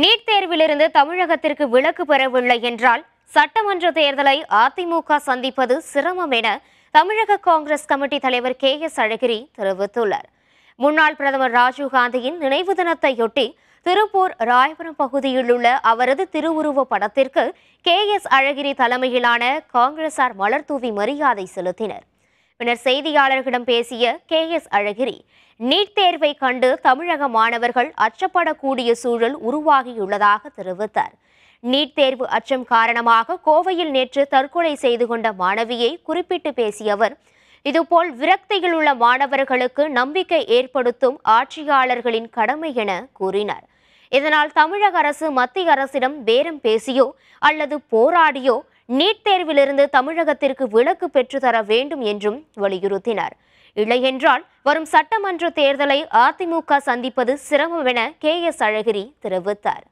NEET தேர்விலிருந்து தமிழகத்திற்கு விலக்கு பெறவில்லை என்றால் சட்டமன்ற தேர்தலை அதிமுக சந்திப்பது சிரமம் என தமிழக காங்கிரஸ் கமிட்டி தலைவர் கே எஸ் அழகிரி தெரிவித்துள்ளார் முன்னாள் பிரதமர் ராஜீவ்காந்தியின் நினைவு தினத்தையொட்டி திருப்பூர் ராயபுரம் பகுதியில் உள்ள அவரது திருவுருவ படத்திற்கு கே எஸ் அழகிரி தலைமையிலான காங்கிரசார் மலர் தூவி மரியாதை செலுத்தினர் பின்னர் செய்தியாளர்களிடம் பேசிய கே எஸ் அழகிரி நீட் தேர்வை கண்டு தமிழக மாணவர்கள் அச்சப்படக்கூடிய சூழல் உருவாகியுள்ளதாக தெரிவித்தார் நீட் தேர்வு அச்சம் காரணமாக கோவையில் நேற்று தற்கொலை செய்து கொண்ட மாணவியை குறிப்பிட்டு பேசிய அவர் இதுபோல் விரக்தியில் உள்ள மாணவர்களுக்கு நம்பிக்கை ஏற்படுத்தும் ஆட்சியாளர்களின் கடமை என கூறினார் இதனால் தமிழக அரசு மத்திய அரசிடம் பேரம் பேசியோ அல்லது போராடியோ நீட் தேர்விலிருந்து தமிழகத்திற்கு விலக்கு தர வேண்டும் என்றும் வலியுறுத்தினார் இல்லையென்றால் வரும் சட்டமன்ற தேர்தலை அதிமுக சந்திப்பது சிரமம் என கே எஸ் அழகிரி தெரிவித்தார்